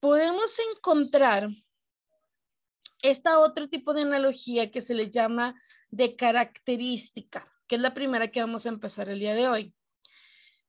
podemos, encontrar esta otro tipo de analogía que se le llama de característica, que es la primera que vamos a empezar el día de hoy.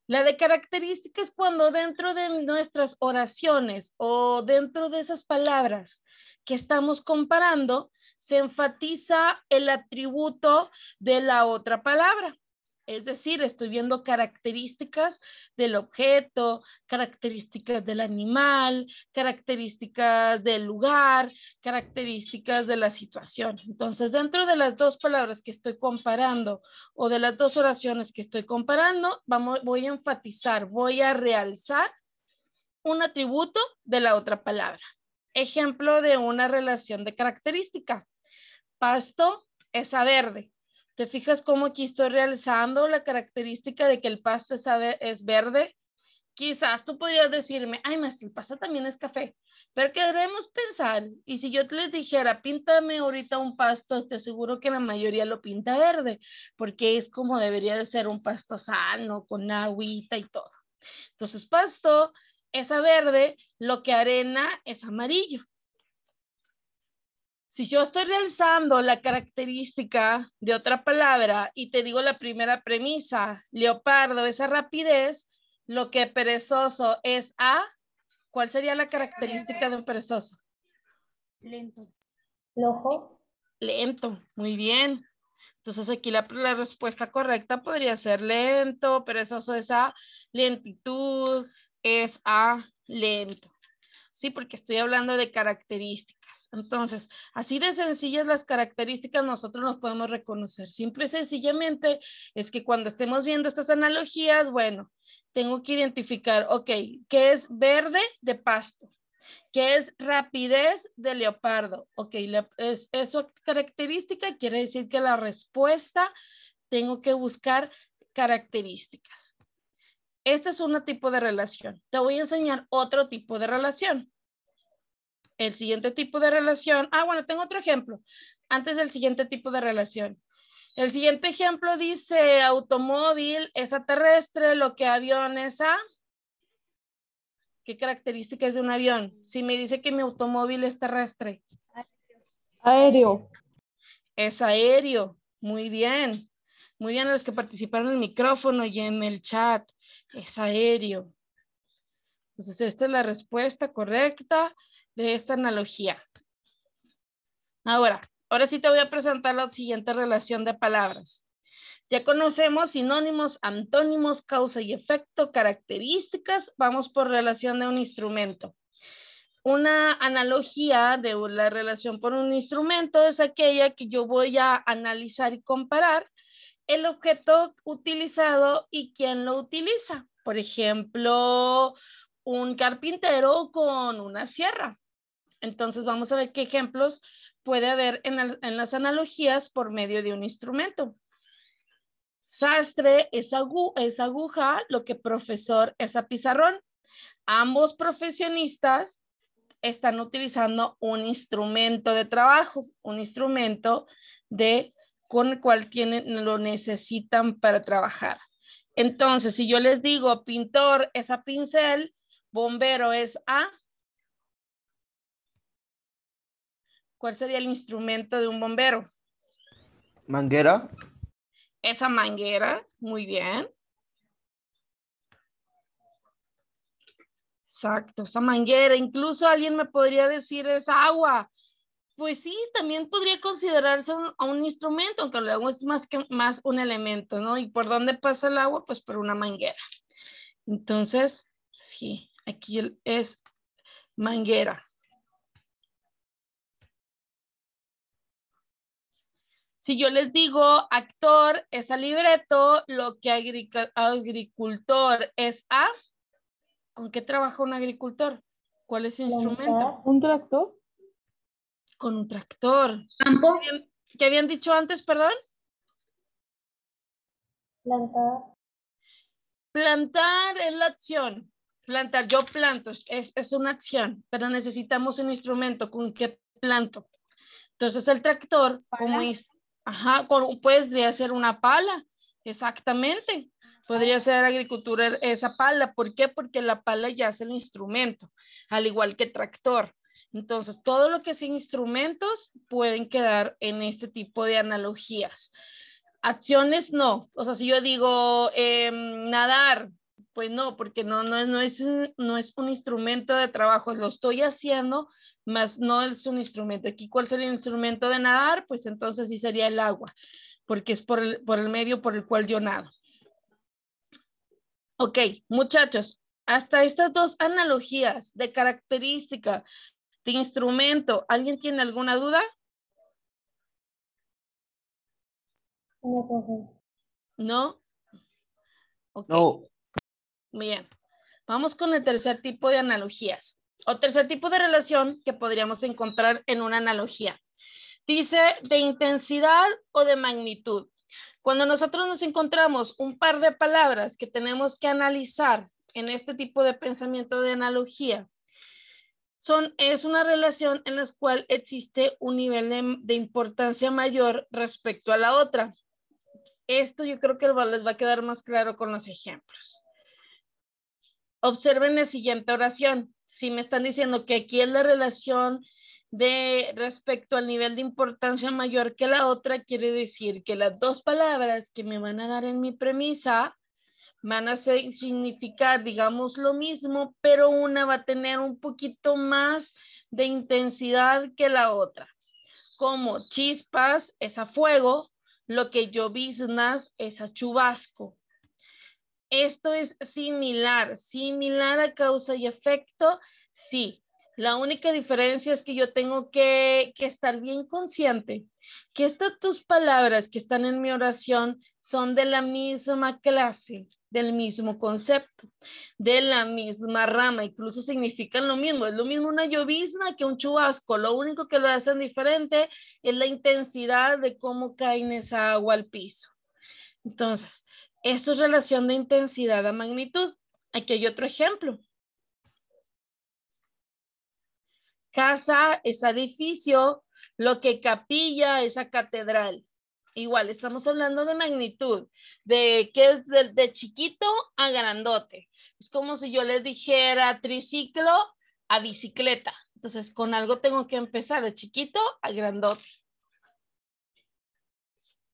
La de característica es cuando dentro de nuestras oraciones o dentro de esas palabras que estamos comparando, se enfatiza el atributo de la otra palabra. Es decir, estoy viendo características del objeto, características del animal, características del lugar, características de la situación. Entonces, dentro de las dos palabras que estoy comparando o de las dos oraciones que estoy comparando, vamos, voy a enfatizar, voy a realzar un atributo de la otra palabra. Ejemplo de una relación de característica. Pasto es a verde ¿Te fijas cómo aquí estoy realizando la característica de que el pasto es, verde? Quizás tú podrías decirme, ay, maestro, el pasto también es café, pero queremos pensar, y si yo te les dijera, píntame ahorita un pasto, te aseguro que la mayoría lo pinta verde, porque es como debería de ser un pasto sano, con agüita y todo. Entonces, pasto es a verde, lo que arena es amarillo si yo estoy realizando la característica de otra palabra y te digo la primera premisa, leopardo, esa rapidez, lo que perezoso es a, ¿cuál sería la característica de un perezoso? Lento. Lojo. Lento, muy bien. Entonces aquí la, la respuesta correcta podría ser lento, perezoso es a, lentitud es a, lento. Sí, porque estoy hablando de característica. Entonces, así de sencillas las características nosotros nos podemos reconocer. Siempre y sencillamente es que cuando estemos viendo estas analogías, bueno, tengo que identificar, ok, ¿qué es verde de pasto? ¿Qué es rapidez de leopardo? Ok, es, eso característica quiere decir que la respuesta tengo que buscar características. Este es un tipo de relación. Te voy a enseñar otro tipo de relación el siguiente tipo de relación. Ah, bueno, tengo otro ejemplo. Antes del siguiente tipo de relación. El siguiente ejemplo dice automóvil es terrestre, lo que avión es a. ¿Qué características de un avión? Si me dice que mi automóvil es terrestre. Aéreo. Es aéreo. Muy bien. Muy bien a los que participaron en el micrófono y en el chat. Es aéreo. Entonces, esta es la respuesta correcta de esta analogía. Ahora, ahora sí te voy a presentar la siguiente relación de palabras. Ya conocemos sinónimos, antónimos, causa y efecto, características. Vamos por relación de un instrumento. Una analogía de la relación por un instrumento es aquella que yo voy a analizar y comparar el objeto utilizado y quién lo utiliza. Por ejemplo, un carpintero con una sierra. Entonces vamos a ver qué ejemplos puede haber en, las analogías por medio de un instrumento. Sastre es, es aguja, lo que profesor es a pizarrón. Ambos profesionistas están utilizando un instrumento de trabajo, un instrumento de con el cual tienen, lo necesitan para trabajar. Entonces, si yo les digo pintor es a pincel, bombero es a ¿Cuál sería el instrumento de un bombero? Manguera. Esa manguera, muy bien. Exacto, esa manguera. Incluso alguien me podría decir es agua. Pues sí, también podría considerarse un, un instrumento, aunque luego es más, que, más un elemento, ¿no? ¿Y por dónde pasa el agua? Pues por una manguera. Entonces, sí, aquí es manguera. Si yo les digo actor es a libreto, lo que agricultor es a, ¿con qué trabaja un agricultor? ¿Cuál es su instrumento? ¿Un tractor? Con un tractor. ¿Qué habían, dicho antes, perdón? Plantar. Plantar es la acción. Plantar, yo planto, es, una acción, pero necesitamos un instrumento con qué planto. Entonces el tractor, como como, Ajá, con, podría ser una pala, exactamente. Podría ser agricultura esa pala. ¿Por qué? Porque la pala ya es el instrumento, al igual que tractor. Entonces, todo lo que sea instrumentos pueden quedar en este tipo de analogías. Acciones no. O sea, si yo digo em, nadar, pues no, porque no, no, es, no, es un, no es un instrumento de trabajo, lo estoy haciendo, más no es un instrumento. Aquí, ¿cuál sería el instrumento de nadar? Pues entonces sí sería el agua, porque es por el, medio por el cual yo nado. Ok, muchachos, hasta estas dos analogías de característica de instrumento, ¿alguien tiene alguna duda? No, ¿No? No. Bien. Vamos con el tercer tipo de analogías. O tercer tipo de relación que podríamos encontrar en una analogía. Dice de intensidad o de magnitud. Cuando nosotros nos encontramos un par de palabras que tenemos que analizar en este tipo de pensamiento de analogía, son, es una relación en la cual existe un nivel de, de importancia mayor respecto a la otra. Esto yo creo que les va a quedar más claro con los ejemplos. Observen la siguiente oración si me están diciendo que aquí es la relación de respecto al nivel de importancia mayor que la otra, quiere decir que las dos palabras que me van a dar en mi premisa van a significar, digamos, lo mismo, pero una va a tener un poquito más de intensidad que la otra. Como chispas es a fuego, lo que lloviznas es a chubasco. Esto es similar, similar a causa y efecto, sí. La única diferencia es que yo tengo que, estar bien consciente que estas tus palabras que están en mi oración son de la misma clase, del mismo concepto, de la misma rama, incluso significan lo mismo, es lo mismo una llovizna que un chubasco, lo único que lo hacen diferente es la intensidad de cómo cae en esa agua al piso. Entonces, esto es relación de intensidad a magnitud. Aquí hay otro ejemplo. Casa es edificio, lo que capilla es a catedral. Igual, estamos hablando de magnitud, de qué es de, chiquito a grandote. Es como si yo les dijera triciclo a bicicleta. Entonces, con algo tengo que empezar, de chiquito a grandote.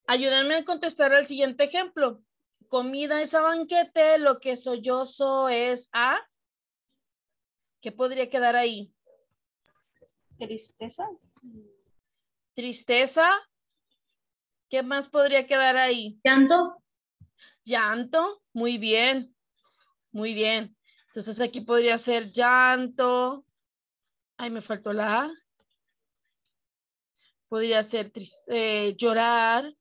Ayúdame a contestar al siguiente ejemplo comida es banquete, lo que sollozo es a. ¿Qué podría quedar ahí? Tristeza. Tristeza. ¿Qué más podría quedar ahí? Llanto. Llanto. Muy bien. Muy bien. Entonces aquí podría ser llanto. Ay, me faltó la A. Podría ser eh, llorar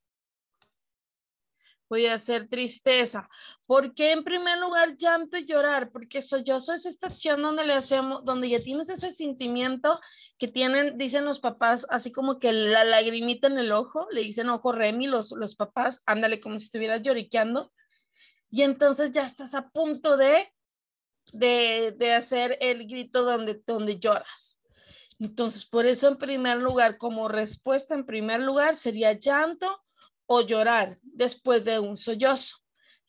voy a hacer tristeza. ¿Por qué en primer lugar llanto y llorar? Porque sollozo es esta acción donde le hacemos, donde ya tienes ese sentimiento que tienen, dicen los papás, así como que la lagrimita en el ojo, le dicen ojo Remy, los, los papás, ándale como si estuvieras lloriqueando. Y entonces ya estás a punto de, de, de hacer el grito donde, donde lloras. Entonces, por eso en primer lugar, como respuesta en primer lugar sería llanto o llorar después de un sollozo.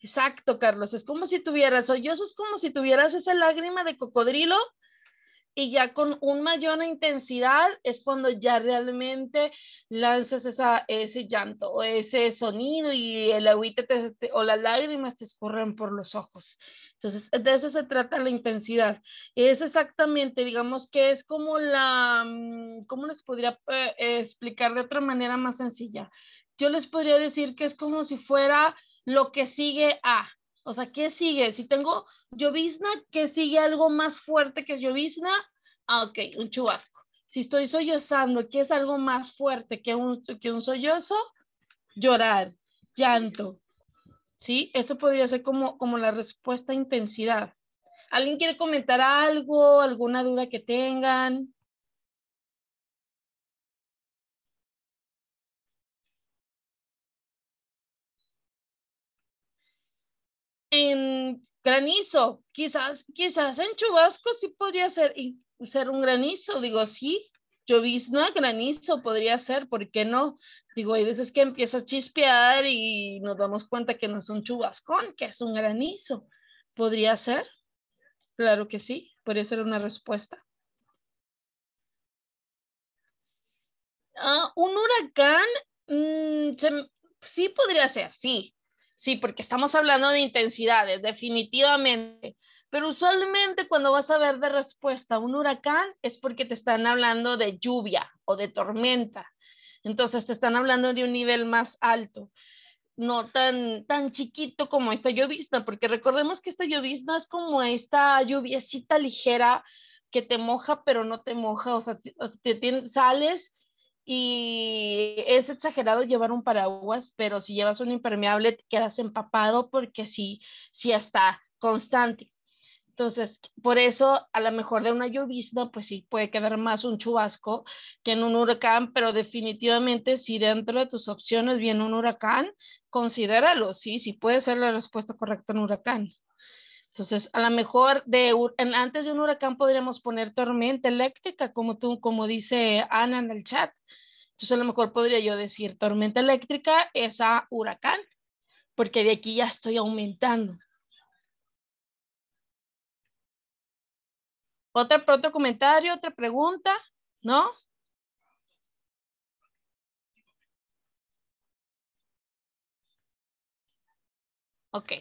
Exacto, Carlos. Es como si tuvieras sollozos, como si tuvieras esa lágrima de cocodrilo y ya con un mayor intensidad es cuando ya realmente lanzas esa, ese llanto o ese sonido y el agüita o las lágrimas te escurren por los ojos. Entonces, de eso se trata la intensidad. Es exactamente, digamos que es como la, mm, ¿cómo les podría eh, explicar de otra manera más sencilla? yo les podría decir que es como si fuera lo que sigue a, o sea, ¿qué sigue? Si tengo llovizna, ¿qué sigue algo más fuerte que llovizna? Ah, ok, un chubasco. Si estoy sollozando, ¿qué es algo más fuerte que un, que un sollozo? Llorar, llanto. ¿Sí? Eso podría ser como, como la respuesta a intensidad. ¿Alguien quiere comentar algo, alguna duda que tengan? en granizo, quizás, quizás en chubasco sí podría ser, ser un granizo, digo, sí, llovizna, granizo podría ser, ¿por qué no? Digo, hay veces que empieza a chispear y nos damos cuenta que no es un chubascón, que es un granizo. ¿Podría ser? Claro que sí, podría ser una respuesta. Ah, un huracán, mm, sí podría ser, sí, Sí, porque estamos hablando de intensidades, definitivamente. Pero usualmente cuando vas a ver de respuesta un huracán es porque te están hablando de lluvia o de tormenta. Entonces te están hablando de un nivel más alto, no tan, tan chiquito como esta llovizna, porque recordemos que esta llovizna es como esta lluviecita ligera que te moja, pero no te moja, o sea, te, te sales y es exagerado llevar un paraguas, pero si llevas un impermeable te quedas empapado porque sí, sí está constante. Entonces, por eso, a lo mejor de una llovizna, pues sí puede quedar más un chubasco que en un huracán, pero definitivamente si dentro de tus opciones viene un huracán, considéralo, sí, sí puede ser la respuesta correcta en huracán. Entonces, a lo mejor de, antes de un huracán podríamos poner tormenta eléctrica, como tú, como dice Ana en el chat. Entonces a lo mejor podría yo decir tormenta eléctrica es a huracán, porque de aquí ya estoy aumentando. otro comentario, otra pregunta, ¿no? Ok.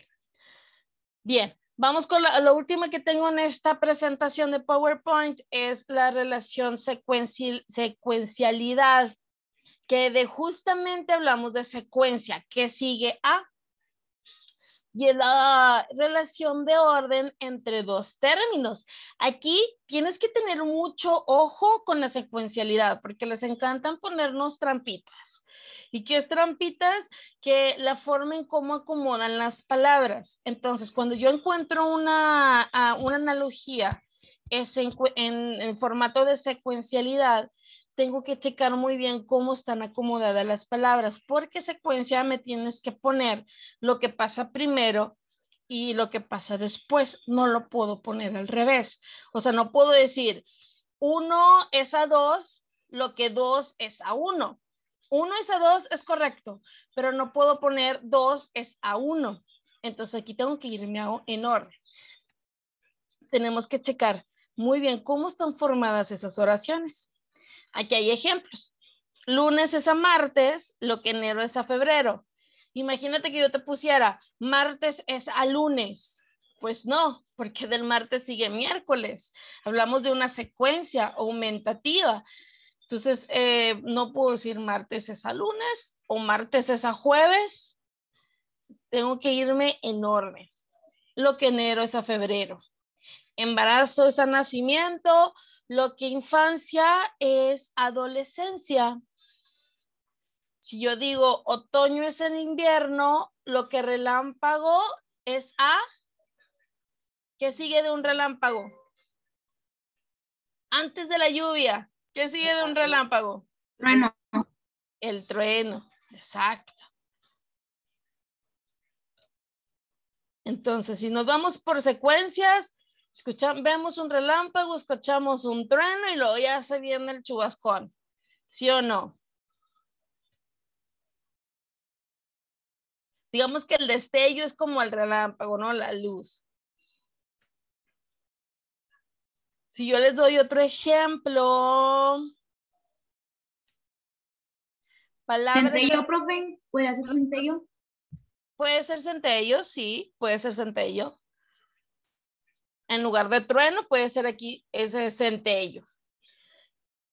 Bien, vamos con la, lo último que tengo en esta presentación de PowerPoint es la relación secuencialidad que de justamente hablamos de secuencia, que sigue a, y la relación de orden entre dos términos. Aquí tienes que tener mucho ojo con la secuencialidad, porque les encantan ponernos trampitas. ¿Y qué es trampitas? Que la forma en cómo acomodan las palabras. Entonces, cuando yo encuentro una, analogía en formato de secuencialidad, tengo que checar muy bien cómo están acomodadas las palabras, porque secuencia me tienes que poner lo que pasa primero y lo que pasa después. No lo puedo poner al revés. O sea, no puedo decir uno es a dos, lo que dos es a uno. Uno es a dos es correcto, pero no puedo poner dos es a uno. Entonces aquí tengo que irme a, en orden. Tenemos que checar muy bien cómo están formadas esas oraciones. Aquí hay ejemplos. Lunes es a martes, lo que enero es a febrero. Imagínate que yo te pusiera martes es a lunes. Pues no, porque del martes sigue miércoles. Hablamos de una secuencia aumentativa. Entonces, eh, no puedo decir martes es a lunes o martes es a jueves. Tengo que irme enorme. Lo que enero es a febrero. Embarazo es a nacimiento, lo que infancia es adolescencia. Si yo digo otoño es en invierno, lo que relámpago es a. ¿Qué sigue de un relámpago? Antes de la lluvia, ¿qué sigue de un relámpago? Trueno. El trueno, exacto. Entonces, si nos vamos por secuencias, escuchamos, vemos un relámpago, escuchamos un trueno y luego ya se viene el chubascón. ¿Sí o no? Digamos que el destello es como el relámpago, ¿no? La luz. Si yo les doy otro ejemplo. Palabras. Centello, profe, ¿puede ser centello? Puede ser centello, sí, puede ser centello. En lugar de trueno, puede ser aquí ese centello.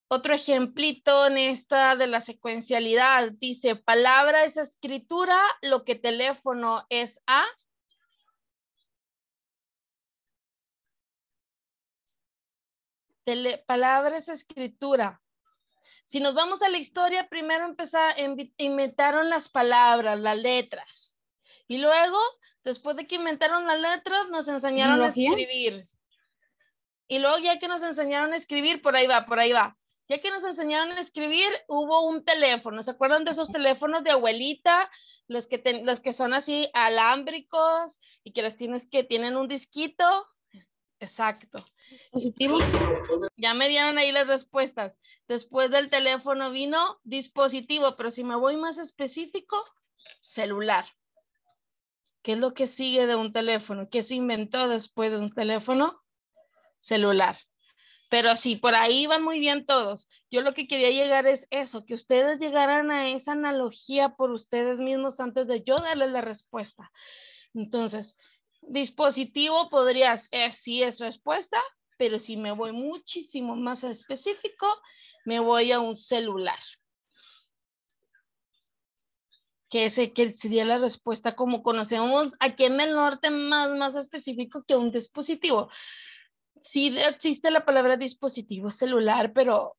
Otro ejemplito en esta de la secuencialidad dice, palabra es escritura, lo que teléfono es A. palabra es escritura. Si nos vamos a la historia, primero empezaron, inventaron las palabras, las letras. Y luego, después de que inventaron las letras, nos enseñaron a escribir. Y luego ya que nos enseñaron a escribir, por ahí va, por ahí va. Ya que nos enseñaron a escribir, hubo un teléfono. ¿Se acuerdan de esos teléfonos de abuelita? Los que, los que son así alámbricos y que los tienes que tienen un disquito. Exacto. Positivo. Ya me dieron ahí las respuestas. Después del teléfono vino dispositivo, pero si me voy más específico, celular. ¿Qué es lo que sigue de un teléfono? ¿Qué se inventó después de un teléfono? Celular. Pero sí, por ahí van muy bien todos. Yo lo que quería llegar es eso, que ustedes llegaran a esa analogía por ustedes mismos antes de yo darles la respuesta. Entonces, dispositivo podrías, sí es respuesta, pero si me voy muchísimo más específico, me voy a un celular que, que sería la respuesta como conocemos aquí en el norte más, más específico que un dispositivo. Sí existe la palabra dispositivo celular, pero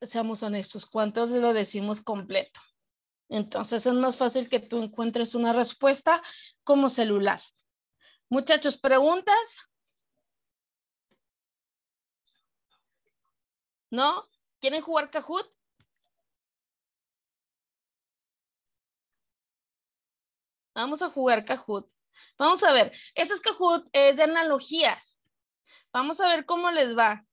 seamos honestos, ¿cuántos lo decimos completo? Entonces es más fácil que tú encuentres una respuesta como celular. Muchachos, ¿preguntas? ¿No? ¿Quieren jugar Kahoot? Vamos a jugar Cajut. Vamos a ver, este es es de analogías. Vamos a ver cómo les va.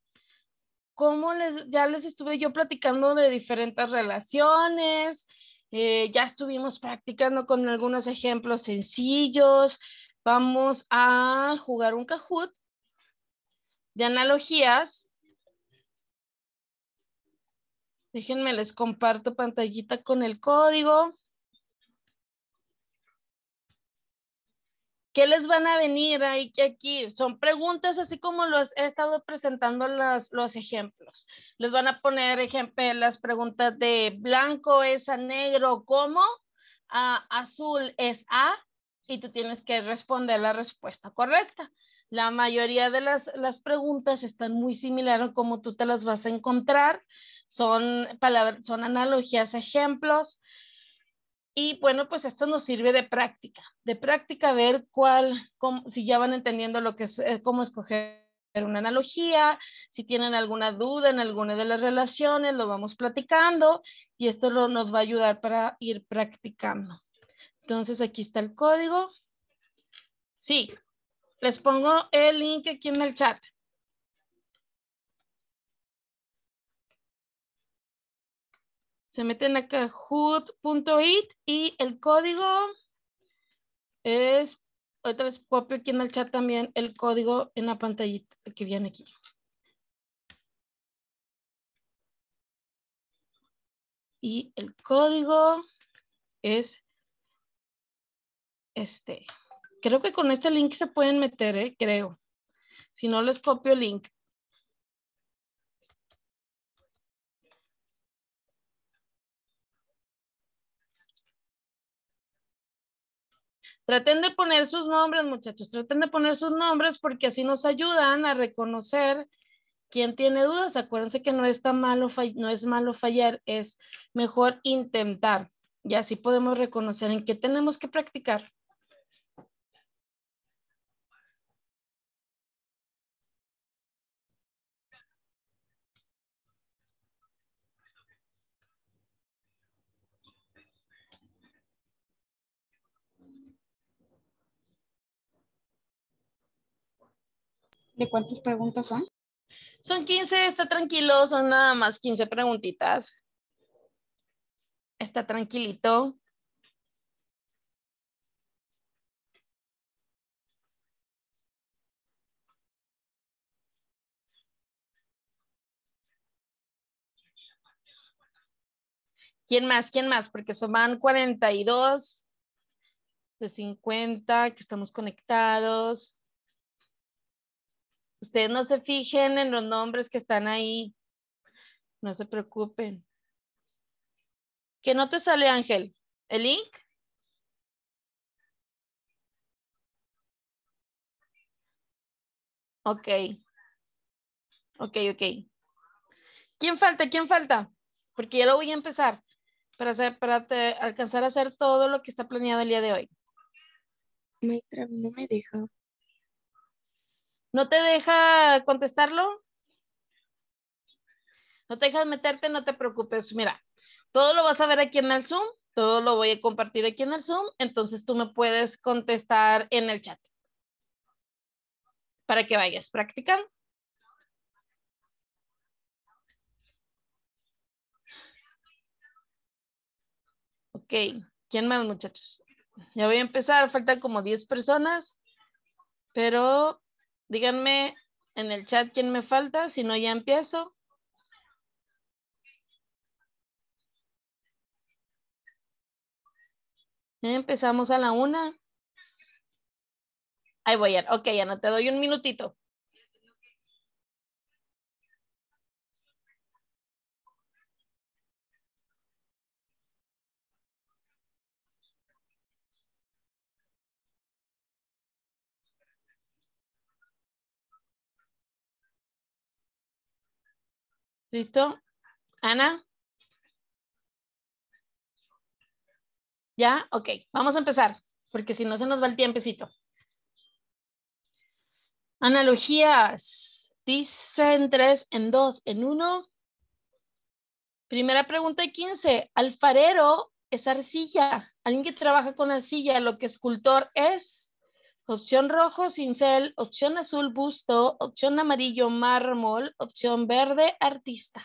Cómo les, ya les estuve yo platicando de diferentes relaciones, eh, ya estuvimos practicando con algunos ejemplos sencillos. Vamos a jugar un Cajut de analogías. Déjenme les comparto pantallita con el código. ¿Qué les van a venir ahí que aquí? Son preguntas así como los he estado presentando los ejemplos. Les van a poner ejemplo, las preguntas de blanco es a negro, ¿cómo? A ah, azul es a, y tú tienes que responder la respuesta correcta. La mayoría de las, las preguntas están muy similares a cómo tú te las vas a encontrar. Son, palabras, son analogías, ejemplos. Y bueno, pues esto nos sirve de práctica, de práctica ver cuál, si ya van entendiendo lo que es, eh, cómo escoger una analogía, si tienen alguna duda en alguna de las relaciones, lo vamos platicando y esto nos va a ayudar para ir practicando. Entonces aquí está el código. Sí, les pongo el link aquí en el chat. se meten a kahoot.it y el código es, otra les copio aquí en el chat también el código en la pantallita que viene aquí. Y el código es este. Creo que con este link se pueden meter, eh, creo. Si no, les copio el link. Traten de poner sus nombres, muchachos, traten de poner sus nombres porque así nos ayudan a reconocer quién tiene dudas. Acuérdense que no, está malo no es malo fallar, es mejor intentar. Y así podemos reconocer en qué tenemos que practicar. ¿De cuántas preguntas son? Son 15, está tranquilo, son nada más 15 preguntitas. Está tranquilito. ¿Quién más? ¿Quién más? Porque son 42 de 50 que estamos conectados. Ustedes no se fijen en los nombres que están ahí. No se preocupen. ¿Qué no te sale, Ángel? ¿El link? Ok. Ok, ok. ¿Quién falta? ¿Quién falta? Porque ya lo voy a empezar para, para alcanzar a hacer todo lo que está planeado el día de hoy. Maestra, no me deja. ¿No te deja contestarlo? No te dejas meterte, no te preocupes. Mira, todo lo vas a ver aquí en el Zoom, todo lo voy a compartir aquí en el Zoom, entonces tú me puedes contestar en el chat para que vayas practicando. Ok, ¿quién más muchachos? Ya voy a empezar, faltan como 10 personas, pero Díganme en el chat quién me falta, si no ya empiezo. Empezamos a la una. Ahí voy, ok, no te doy un minutito. ¿Listo? Ana. ¿Ya? Ok, vamos a empezar, porque si no se nos va el tiempecito. Analogías. Dicen tres en dos, en uno. Primera pregunta de 15. Alfarero es arcilla. Alguien que trabaja con arcilla, lo que escultor es Opción rojo, cincel. Opción azul, busto. Opción amarillo, mármol. Opción verde, artista.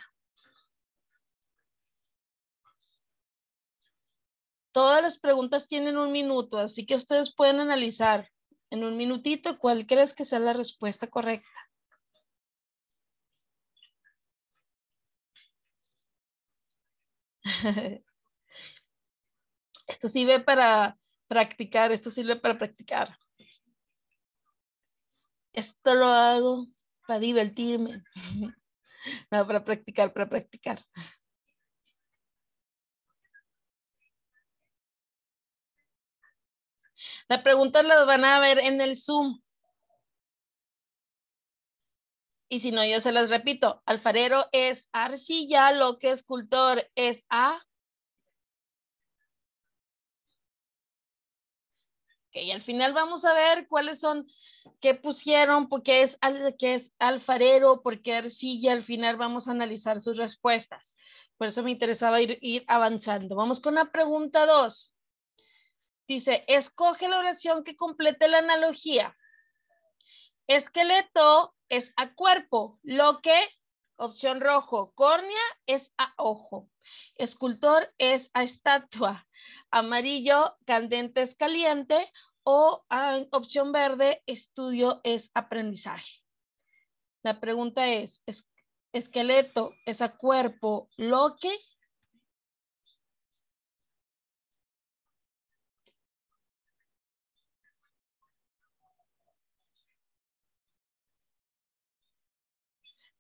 Todas las preguntas tienen un minuto, así que ustedes pueden analizar en un minutito cuál crees que sea la respuesta correcta. Esto sirve para practicar, esto sirve para practicar esto lo hago para divertirme, no para practicar, para practicar. La preguntas las van a ver en el Zoom. Y si no, yo se las repito. Alfarero es arcilla, lo que escultor es a y al final vamos a ver cuáles son, qué pusieron, porque qué es, es alfarero, por qué arcilla. Al final vamos a analizar sus respuestas. Por eso me interesaba ir, ir avanzando. Vamos con la pregunta 2. Dice, escoge la oración que complete la analogía. Esqueleto es a cuerpo, lo que Opción rojo, córnea es a ojo. Escultor es a estatua. Amarillo, candente es caliente. O ah, opción verde, estudio es aprendizaje. La pregunta es, es, esqueleto es a cuerpo, lo que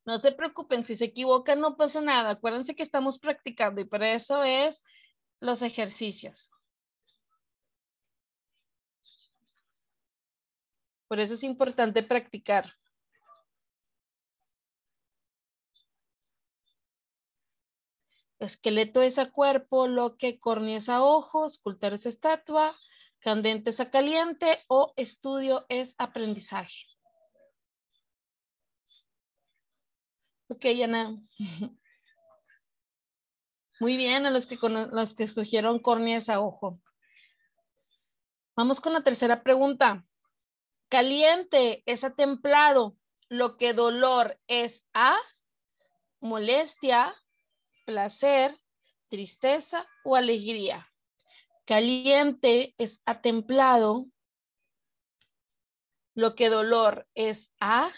No se preocupen, si se equivocan no pasa nada. Acuérdense que estamos practicando y para eso es los ejercicios. Por eso es importante practicar. Esqueleto es a cuerpo, lo que córnea es a ojo, escultor es estatua, candente es a caliente o estudio es aprendizaje. Ok, Ana. Muy bien, a los que, los que escogieron córneas a ojo. Vamos con la tercera pregunta. Caliente es atemplado lo que dolor es a molestia, placer, tristeza o alegría. Caliente es atemplado templado, lo que dolor es a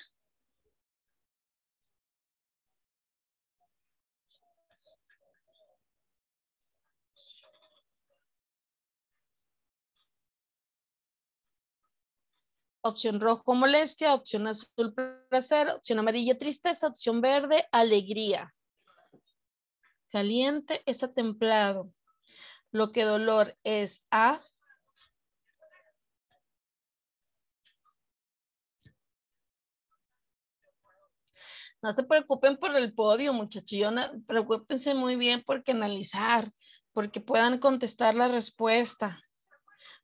opción rojo molestia, opción azul placer, opción amarilla tristeza, opción verde alegría. Caliente es atemplado. Lo que dolor es a. No se preocupen por el podio, muchachos. Preocúpense muy bien porque analizar, porque puedan contestar la respuesta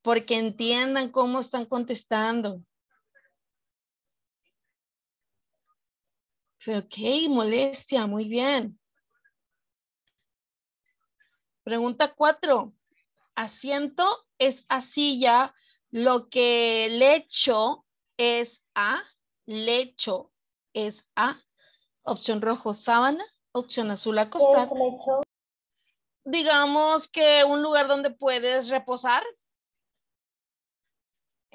porque entiendan cómo están contestando. Ok, molestia, muy bien. Pregunta cuatro. Asiento es a silla, lo que lecho es a, lecho es a. Opción rojo, sábana. Opción azul, acostar. Digamos que un lugar donde puedes reposar,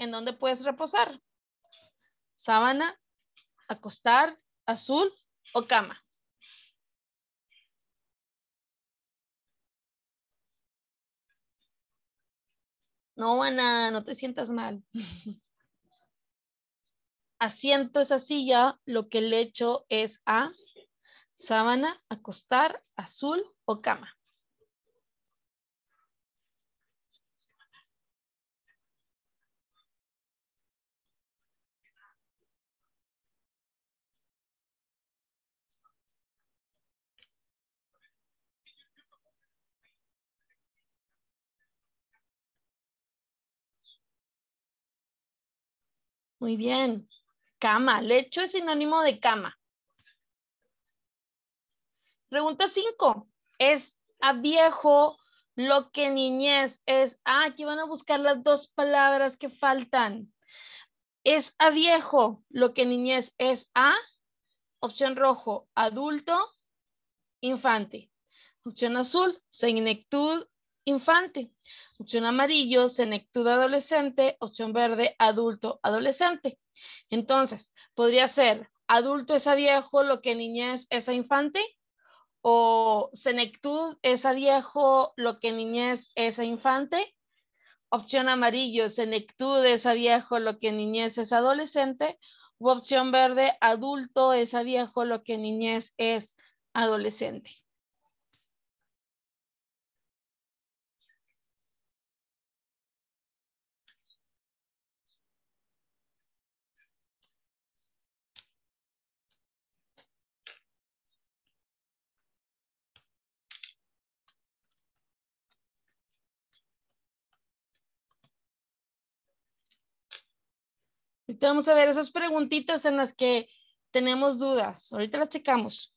¿En dónde puedes reposar? Sábana, acostar, azul o cama. No, Ana, no te sientas mal. Asiento esa silla, lo que le echo es a sábana, acostar, azul o cama. Muy bien. Cama. Lecho es sinónimo de cama. Pregunta 5. Es a viejo lo que niñez es. Ah, aquí van a buscar las dos palabras que faltan. Es a viejo lo que niñez es a, opción rojo, adulto, infante. Opción azul, senectud, infante. Opción amarillo, senectud adolescente. Opción verde, adulto adolescente. Entonces, podría ser adulto es viejo lo que niñez esa infante o senectud es viejo lo que niñez es infante. Opción amarillo, senectud esa viejo lo que niñez es adolescente. o opción verde, adulto es viejo lo que niñez es adolescente. Ahorita vamos a ver esas preguntitas en las que tenemos dudas. Ahorita las checamos.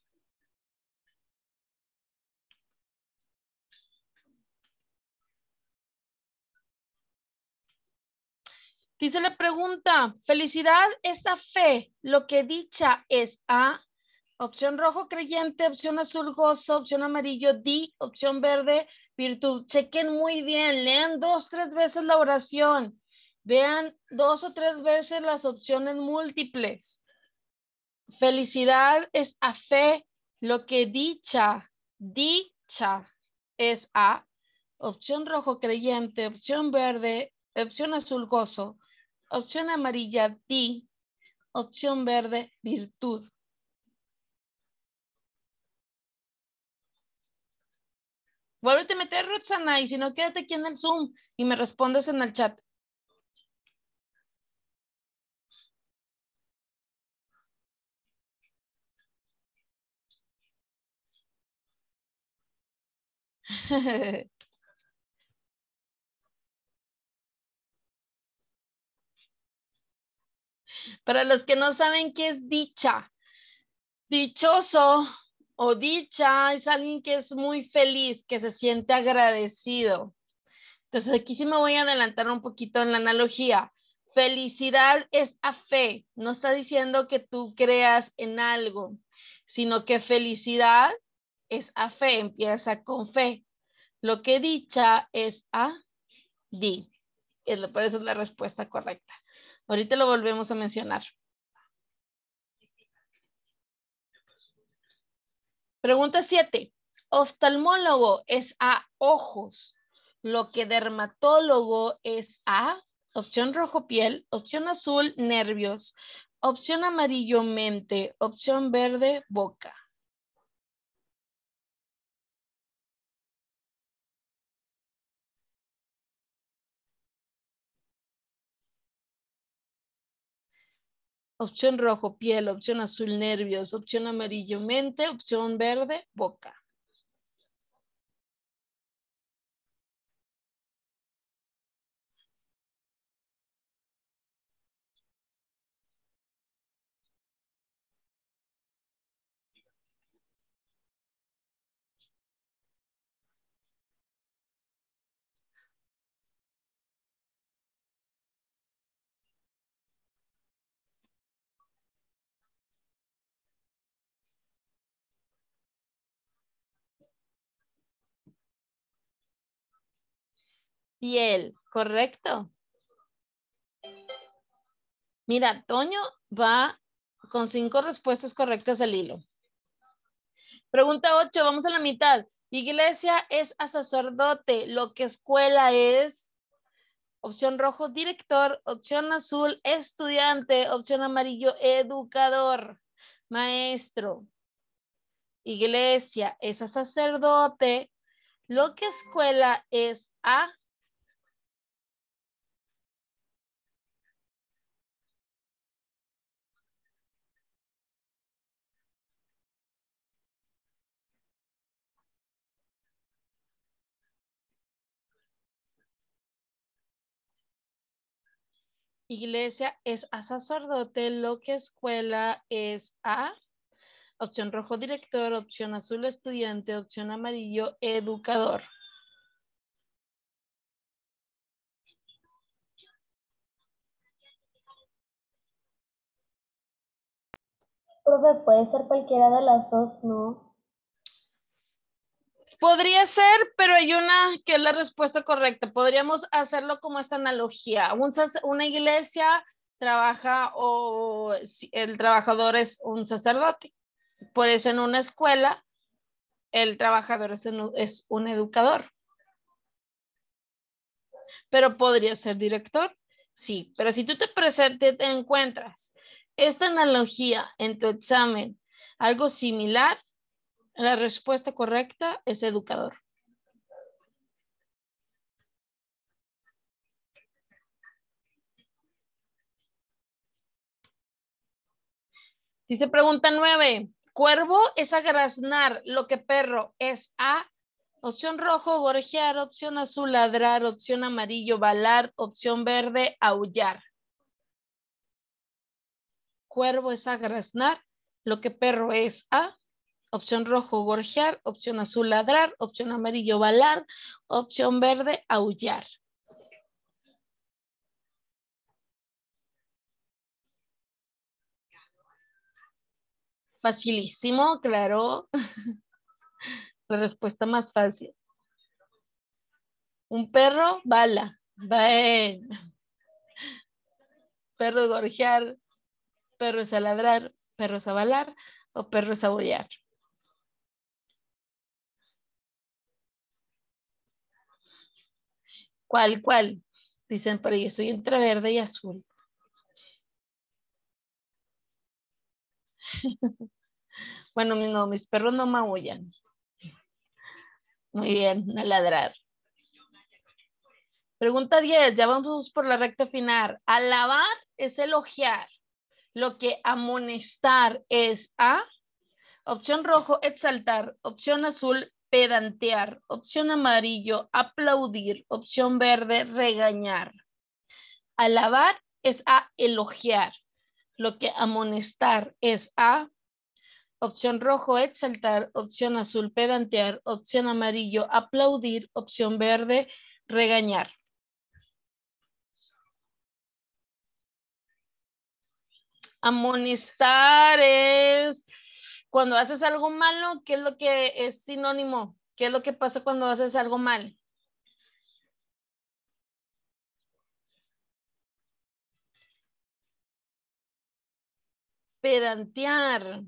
Dice la pregunta, felicidad es la fe, lo que dicha es A, opción rojo creyente, opción azul gozo, opción amarillo D, opción verde virtud. Chequen muy bien, lean dos, tres veces la oración. Vean dos o tres veces las opciones múltiples. Felicidad es a fe, lo que dicha, dicha es a opción rojo creyente, opción verde, opción azul gozo, opción amarilla ti, opción verde virtud. Vuelve a meter, Roxana, y si no, quédate aquí en el Zoom y me respondes en el chat. Para los que no saben qué es dicha, dichoso o dicha es alguien que es muy feliz, que se siente agradecido. Entonces aquí sí me voy a adelantar un poquito en la analogía. Felicidad es a fe, no está diciendo que tú creas en algo, sino que felicidad es a fe, empieza con fe. Lo que dicha es a di. Por eso es la respuesta correcta. Ahorita lo volvemos a mencionar. Pregunta 7. Oftalmólogo es a ojos. Lo que dermatólogo es a opción rojo piel, opción azul nervios, opción amarillo mente, opción verde boca. opción rojo piel, opción azul nervios, opción amarillo mente, opción verde boca. él ¿correcto? Mira, Toño va con cinco respuestas correctas al hilo. Pregunta 8, vamos a la mitad. Iglesia es a sacerdote, lo que escuela es. Opción rojo, director. Opción azul, estudiante. Opción amarillo, educador, maestro. Iglesia es a sacerdote, lo que escuela es a iglesia es a sacerdote, lo que escuela es a opción rojo director, opción azul estudiante, opción amarillo educador. Profe, puede ser cualquiera de las dos, ¿no? Podría ser, pero hay una que es la respuesta correcta. Podríamos hacerlo como esta analogía. Un una iglesia trabaja o el trabajador es un sacerdote. Por eso en una escuela el trabajador es un, es un educador. Pero podría ser director, sí. Pero si tú te presentes, te encuentras esta analogía en tu examen, algo similar, la respuesta correcta es educador. Dice pregunta nueve. Cuervo es agraznar, lo que perro es a. Opción rojo, gorjear. Opción azul, ladrar. Opción amarillo, balar. Opción verde, aullar. Cuervo es agraznar, lo que perro es a opción rojo gorjear, opción azul ladrar, opción amarillo balar, opción verde aullar. Facilísimo, claro. La respuesta más fácil. Un perro bala. Perro gorjear, perro es a ladrar, perro es a balar o perro es a aullar. ¿Cuál, cuál? Dicen pero yo soy entre verde y azul. bueno, mis perros no maullan. Muy bien, a ladrar. Pregunta 10, ya vamos por la recta final. Alabar es elogiar. Lo que amonestar es a. Opción rojo, exaltar. Opción azul, pedantear, opción amarillo, aplaudir, opción verde, regañar. Alabar es a elogiar, lo que amonestar es a, opción rojo, exaltar, opción azul, pedantear, opción amarillo, aplaudir, opción verde, regañar. Amonestar es cuando haces algo malo, ¿qué es lo que es sinónimo? ¿Qué es lo que pasa cuando haces algo mal? Pedantear.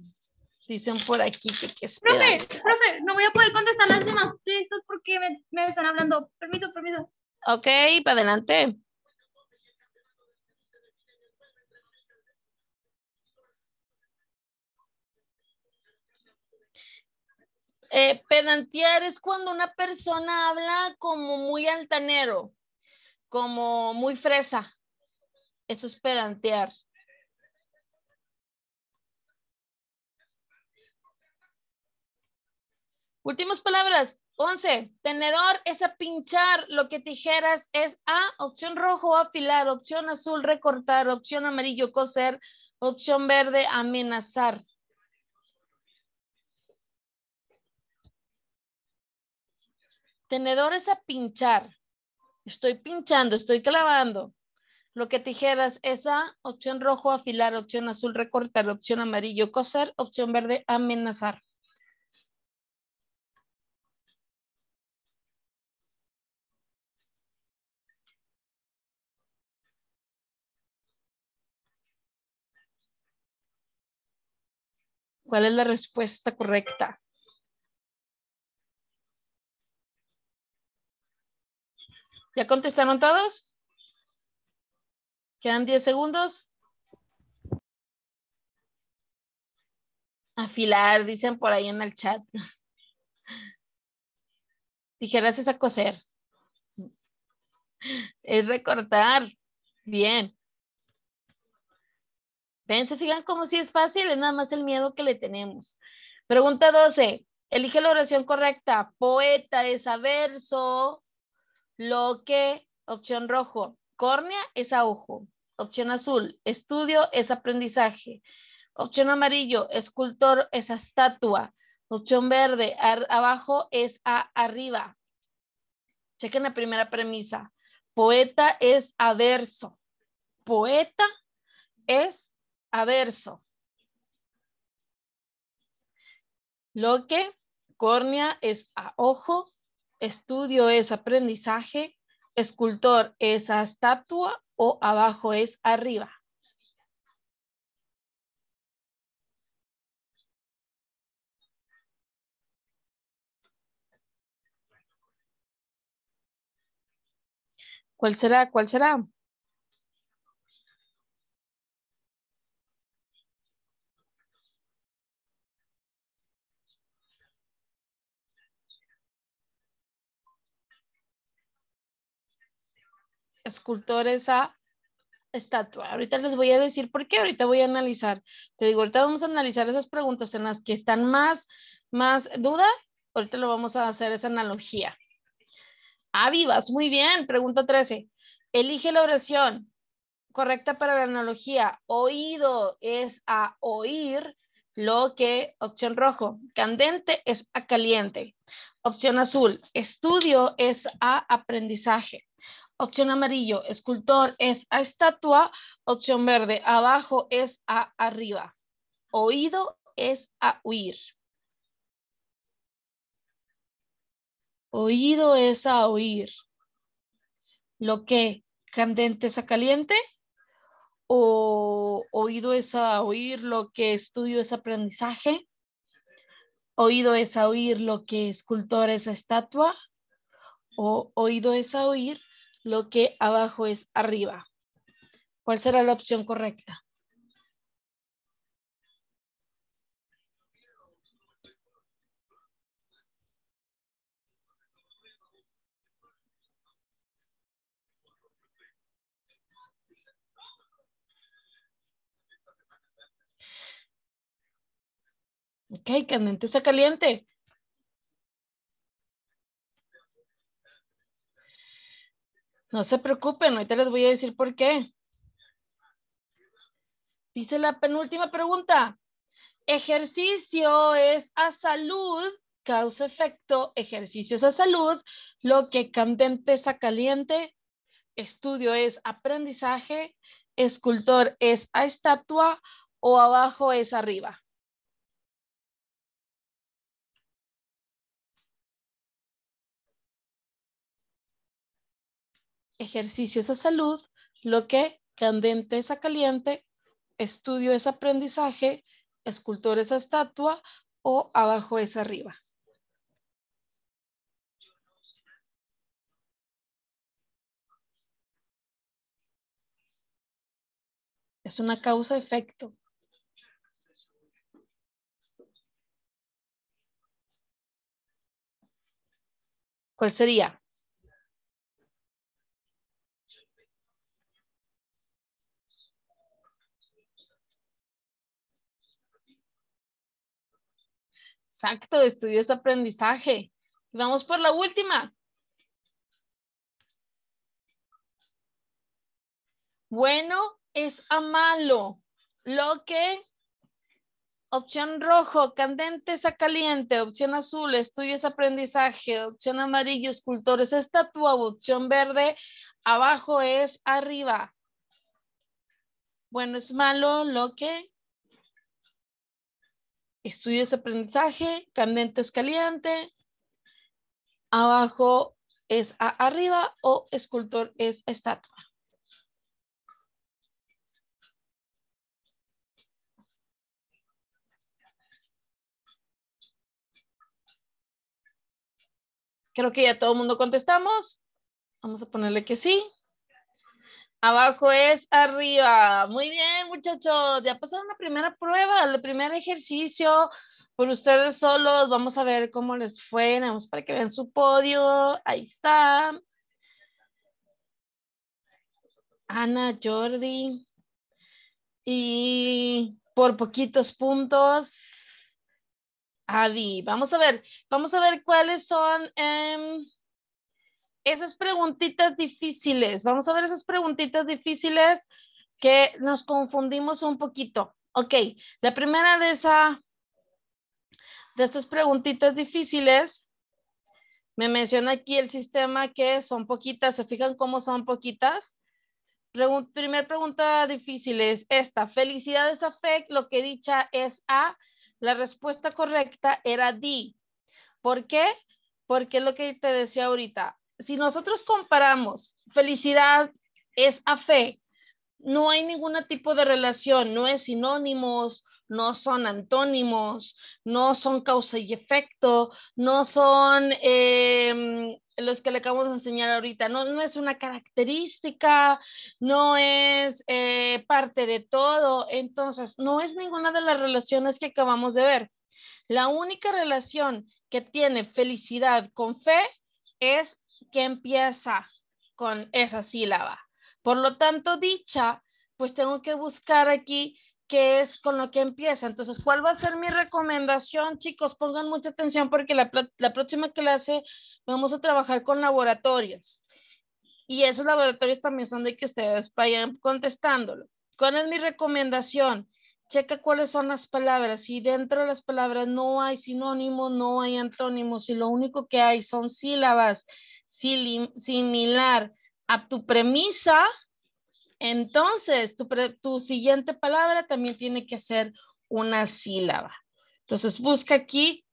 Dicen por aquí que, es Profe, profe, no voy a poder contestar las demás preguntas porque me, me están hablando. Permiso, permiso. Ok, para adelante. Eh, pedantear es cuando una persona habla como muy altanero, como muy fresa. Eso es pedantear. Últimas palabras. 11. Tenedor es a pinchar Lo que tijeras es A. Opción rojo, afilar. Opción azul, recortar. Opción amarillo, coser. Opción verde, amenazar. Tenedores a pinchar. Estoy pinchando, estoy clavando. Lo que tijeras esa opción rojo afilar, opción azul recortar, opción amarillo coser, opción verde amenazar. ¿Cuál es la respuesta correcta? ¿Ya contestaron todos? Quedan 10 segundos. Afilar, dicen por ahí en el chat. Dijeras es a coser. Es recortar. Bien. Ven, se fijan como si es fácil, es nada más el miedo que le tenemos. Pregunta 12. Elige la oración correcta. Poeta es a verso, lo que, opción rojo, córnea es a ojo. Opción azul, estudio es aprendizaje. Opción amarillo, escultor es a estatua. Opción verde, abajo es a arriba. Chequen la primera premisa. Poeta es a verso. Poeta es a verso. Lo que, córnea es a ojo estudio es aprendizaje, escultor es estatua o abajo es arriba. ¿Cuál será? ¿Cuál será? escultor a estatua. Ahorita les voy a decir por qué, ahorita voy a analizar. Te digo, ahorita vamos a analizar esas preguntas en las que están más, más duda. Ahorita lo vamos a hacer esa analogía. a ah, vivas, muy bien. Pregunta 13. Elige la oración correcta para la analogía. Oído es a oír lo que, opción rojo, candente es a caliente. Opción azul, estudio es a aprendizaje. Opción amarillo, escultor es a estatua. Opción verde, abajo es a arriba. Oído es a oír. Oído es a oír. Lo que candente es a caliente. O oído es a oír lo que estudio es aprendizaje. Oído es a oír lo que escultor es a estatua. O oído es a oír lo que abajo es arriba. ¿Cuál será la opción correcta? Ok, candente caliente. No se preocupen, ahorita les voy a decir por qué. Dice la penúltima pregunta. Ejercicio es a salud, causa-efecto, ejercicio es a salud, lo que candente es a caliente, estudio es aprendizaje, escultor es a estatua o abajo es arriba. ejercicio a salud, lo que candente es a caliente, estudio es aprendizaje, escultor es estatua o abajo es arriba. Es una causa-efecto. ¿Cuál sería? Exacto, estudios, es aprendizaje. Vamos por la última. Bueno es a malo, lo que Opción rojo, es a caliente. Opción azul, estudios aprendizaje. Opción amarillo, escultores estatua. Opción verde, abajo es arriba. Bueno, es malo lo que ¿Estudio de aprendizaje, candente es caliente, abajo es arriba o escultor es estatua. Creo que ya todo el mundo contestamos. Vamos a ponerle que sí. Abajo es arriba. Muy bien, muchachos. Ya pasaron la primera prueba, el primer ejercicio por ustedes solos. Vamos a ver cómo les fue. Vamos para que vean su podio. Ahí está. Ana, Jordi. Y por poquitos puntos, Adi. Vamos a ver, vamos a ver cuáles son. Em, esas preguntitas difíciles. Vamos a ver esas preguntitas difíciles que nos confundimos un poquito. Ok, la primera de esa, de estas preguntitas difíciles, me menciona aquí el sistema que son poquitas. ¿Se fijan cómo son poquitas? Primera pregunta difícil es esta. Felicidades a FEC, lo que dicha es A. La respuesta correcta era D. ¿Por qué? Porque lo que te decía ahorita si nosotros comparamos felicidad es a fe, no hay ningún tipo de relación, no es sinónimos, no son antónimos, no son causa y efecto, no son em, los que le acabamos de enseñar ahorita, no, no es una característica, no es eh, parte de todo, entonces no es ninguna de las relaciones que acabamos de ver. La única relación que tiene felicidad con fe es empieza con esa sílaba. Por lo tanto, dicha, pues tengo que buscar aquí qué es con lo que empieza. Entonces, ¿cuál va a ser mi recomendación, chicos? Pongan mucha atención porque la, próxima clase vamos a trabajar con laboratorios. Y esos laboratorios también son de que ustedes vayan contestándolo. ¿Cuál es mi recomendación? Checa cuáles son las palabras. y dentro de las palabras no hay sinónimos, no hay antónimos y lo único que hay son sílabas, similar a tu premisa, entonces tu, siguiente palabra también tiene que ser una sílaba. Entonces busca aquí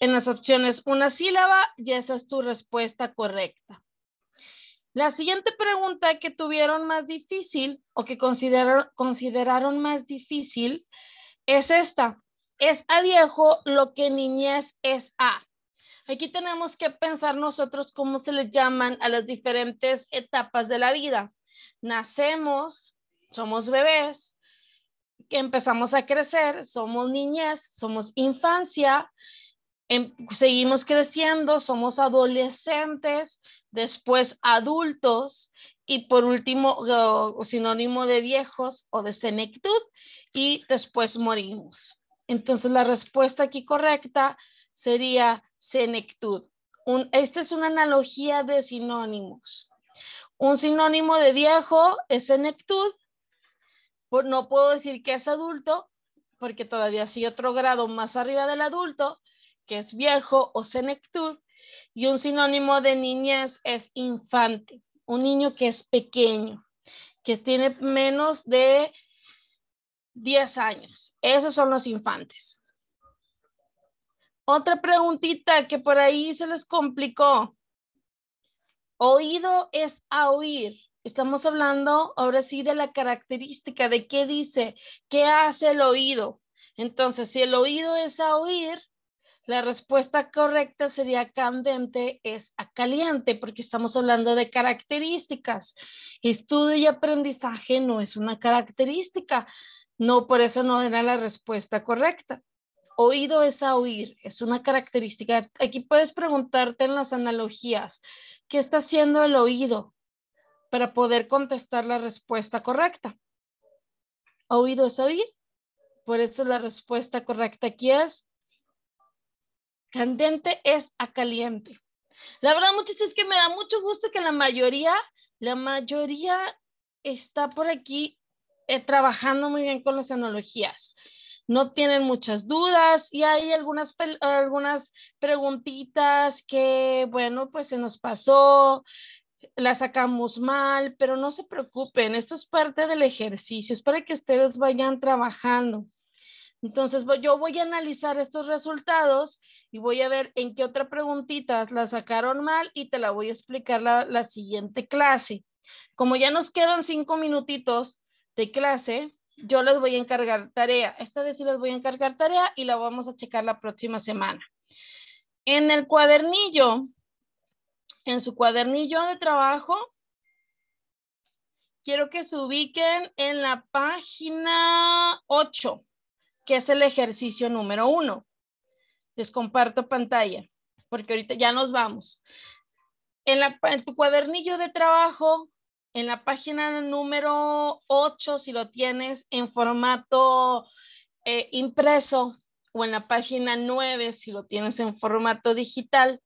en las opciones una sílaba y esa es tu respuesta correcta. La siguiente pregunta que tuvieron más difícil o que consideraron más difícil es esta. Es a viejo lo que niñez es a. Aquí tenemos que pensar nosotros cómo se le llaman a las diferentes etapas de la vida. Nacemos, somos bebés, que empezamos a crecer, somos niñez, somos infancia, em, seguimos creciendo, somos adolescentes, después adultos y por último sinónimo de viejos o de senectud y después morimos. Entonces la respuesta aquí correcta sería senectud. esta es una analogía de sinónimos. Un sinónimo de viejo es senectud. no puedo decir que es adulto, porque todavía sí otro grado más arriba del adulto, que es viejo o senectud. Y un sinónimo de niñez es infante, un niño que es pequeño, que tiene menos de 10 años. Esos son los infantes. Otra preguntita que por ahí se les complicó. Oído es a oír. Estamos hablando ahora sí de la característica de qué dice, qué hace el oído. Entonces, si el oído es a oír, la respuesta correcta sería candente es a caliente, porque estamos hablando de características. Estudio y aprendizaje no es una característica. No, por eso no era la respuesta correcta oído es a oír, es una característica. Aquí puedes preguntarte en las analogías, ¿qué está haciendo el oído para poder contestar la respuesta correcta? Oído es a oír, por eso la respuesta correcta aquí es candente es a caliente. La verdad, muchachos, es que me da mucho gusto que la mayoría, la mayoría está por aquí eh, trabajando muy bien con las analogías no tienen muchas dudas y hay algunas, algunas preguntitas que, bueno, pues se nos pasó, la sacamos mal, pero no se preocupen, esto es parte del ejercicio, es para que ustedes vayan trabajando. Entonces, yo voy a analizar estos resultados y voy a ver en qué otra preguntita la sacaron mal y te la voy a explicar la, la siguiente clase. Como ya nos quedan cinco minutitos de clase, yo les voy a encargar tarea. Esta vez sí les voy a encargar tarea y la vamos a checar la próxima semana. En el cuadernillo, en su cuadernillo de trabajo, quiero que se ubiquen en la página 8, que es el ejercicio número 1. Les comparto pantalla, porque ahorita ya nos vamos. En, en tu cuadernillo de trabajo en la página número 8, si lo tienes en formato eh, impreso, o en la página 9, si lo tienes en formato digital,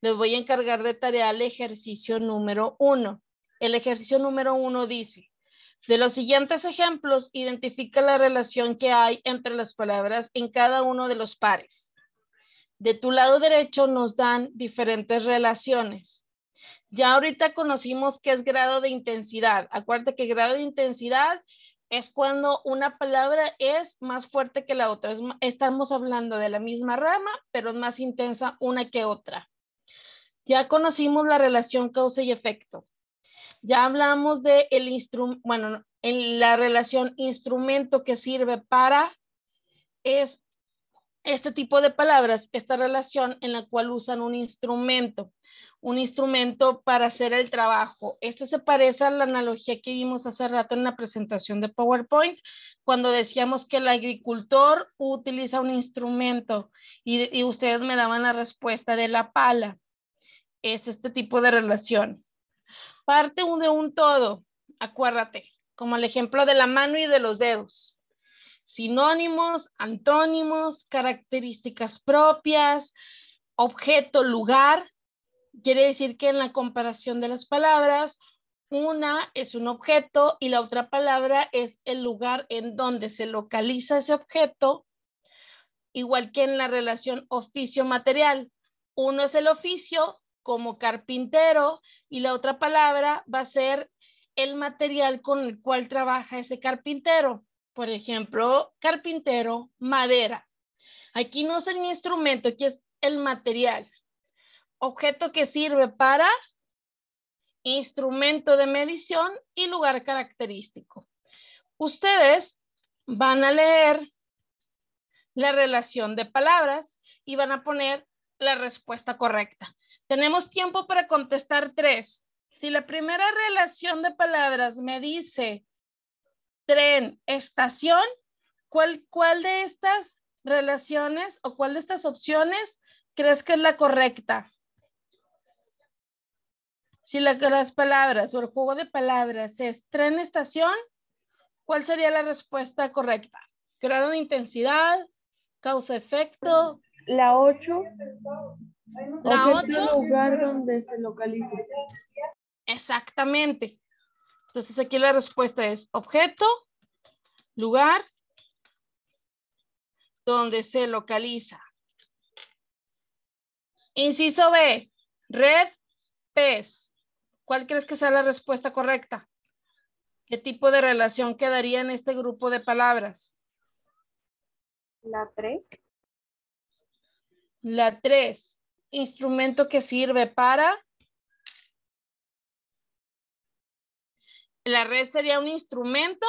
les voy a encargar de tarea el ejercicio número 1. El ejercicio número 1 dice, de los siguientes ejemplos, identifica la relación que hay entre las palabras en cada uno de los pares. De tu lado derecho nos dan diferentes relaciones. Ya ahorita conocimos qué es grado de intensidad. Acuérdate que grado de intensidad es cuando una palabra es más fuerte que la otra. Estamos hablando de la misma rama, pero es más intensa una que otra. Ya conocimos la relación causa y efecto. Ya hablamos de el bueno, en la relación instrumento que sirve para es este tipo de palabras, esta relación en la cual usan un instrumento un instrumento para hacer el trabajo. Esto se parece a la analogía que vimos hace rato en la presentación de PowerPoint, cuando decíamos que el agricultor utiliza un instrumento y, y ustedes me daban la respuesta de la pala. Es este tipo de relación. Parte de un todo, acuérdate, como el ejemplo de la mano y de los dedos. Sinónimos, antónimos, características propias, objeto, lugar, Quiere decir que en la comparación de las palabras, una es un objeto y la otra palabra es el lugar en donde se localiza ese objeto, igual que en la relación oficio-material. Uno es el oficio como carpintero y la otra palabra va a ser el material con el cual trabaja ese carpintero. Por ejemplo, carpintero, madera. Aquí no es el instrumento, aquí es el material objeto que sirve para instrumento de medición y lugar característico. Ustedes van a leer la relación de palabras y van a poner la respuesta correcta. Tenemos tiempo para contestar tres. Si la primera relación de palabras me dice tren, estación, ¿cuál, de estas relaciones o cuál de estas opciones crees que es la correcta? Si las palabras o el juego de palabras es tren estación, ¿cuál sería la respuesta correcta? Grado de intensidad, causa efecto. La 8. La 8. lugar donde se localiza. Exactamente. Entonces aquí la respuesta es objeto, lugar, donde se localiza. Inciso B, red, pez. ¿Cuál crees que sea la respuesta correcta? ¿Qué tipo de relación quedaría en este grupo de palabras? La 3. La 3. Instrumento que sirve para... ¿La red sería un instrumento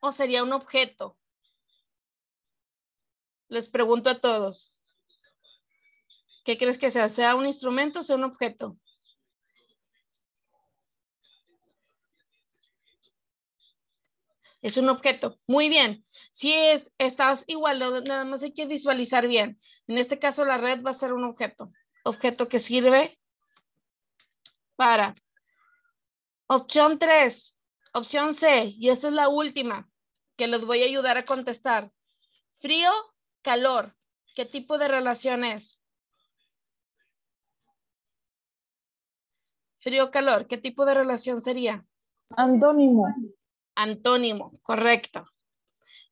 o sería un objeto? Les pregunto a todos. ¿Qué crees que sea? ¿Sea un instrumento o sea un objeto? es un objeto. Muy bien. Si es, estás igual, nada más hay que visualizar bien. En este caso, la red va a ser un objeto. Objeto que sirve para. Opción 3, opción C, y esta es la última que los voy a ayudar a contestar. Frío, calor. ¿Qué tipo de relación es? Frío, calor. ¿Qué tipo de relación sería? Antónimo. Antónimo, correcto.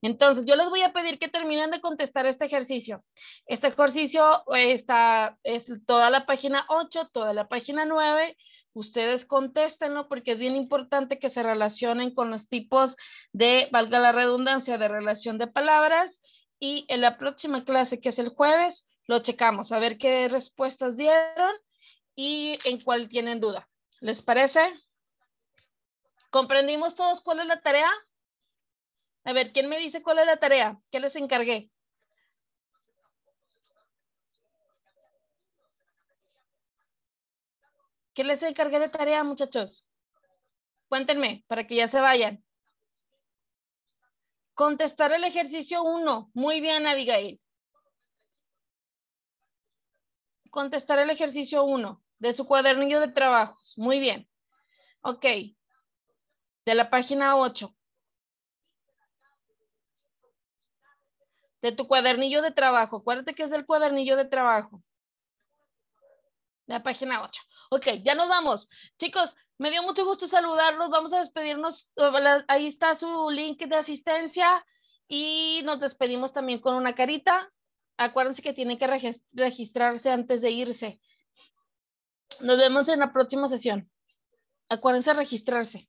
Entonces, yo les voy a pedir que terminen de contestar este ejercicio. Este ejercicio eh, está es toda la página 8, toda la página 9. Ustedes contéstenlo porque es bien importante que se relacionen con los tipos de, valga la redundancia, de relación de palabras. Y en la próxima clase, que es el jueves, lo checamos a ver qué respuestas dieron y en cuál tienen duda. ¿Les parece? ¿Comprendimos todos cuál es la tarea? A ver, ¿quién me dice cuál es la tarea? ¿Qué les encargué? ¿Qué les encargué de tarea, muchachos? Cuéntenme para que ya se vayan. Contestar el ejercicio 1. Muy bien, Abigail. Contestar el ejercicio 1 de su cuadernillo de trabajos. Muy bien. Ok de la página 8. De tu cuadernillo de trabajo. Acuérdate que es el cuadernillo de trabajo. La página 8. Ok, ya nos vamos. Chicos, me dio mucho gusto saludarlos. Vamos a despedirnos. Ahí está su link de asistencia y nos despedimos también con una carita. Acuérdense que tienen que registrarse antes de irse. Nos vemos en la próxima sesión. Acuérdense registrarse.